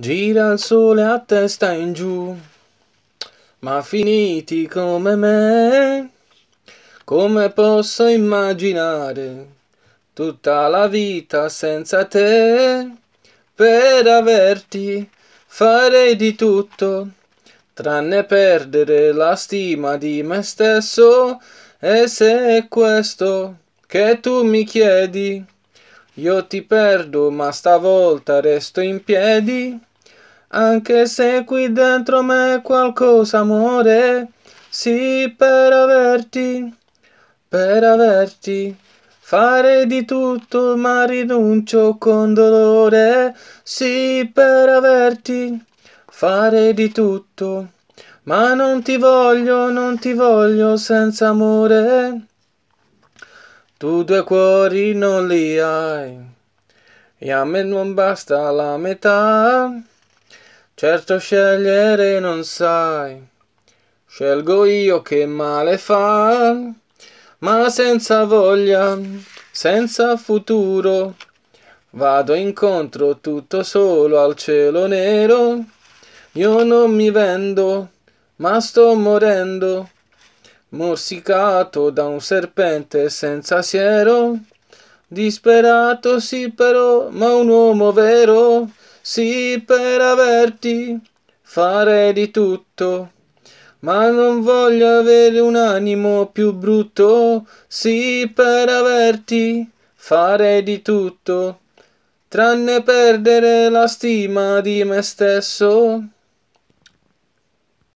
Gira il sole a testa in giù, ma finiti come me, come posso immaginare tutta la vita senza te? Per averti farei di tutto, tranne perdere la stima di me stesso, e se è questo che tu mi chiedi, io ti perdo, ma stavolta resto in piedi. Anche se qui dentro me qualcosa muore, sì per averti, per averti. Fare di tutto ma rinuncio con dolore, sì per averti. Fare di tutto, ma non ti voglio, non ti voglio senza amore. Tu due cuori non li hai, e a me non basta la metà. Certo scegliere non sai, scelgo io che male fa, ma senza voglia, senza futuro, vado incontro tutto solo al cielo nero. Io non mi vendo, ma sto morendo, morsicato da un serpente senza siero. Disperato sì però, ma un uomo vero sì, per averti fare di tutto, ma non voglio avere un animo più brutto. Sì, per averti fare di tutto, tranne perdere la stima di me stesso.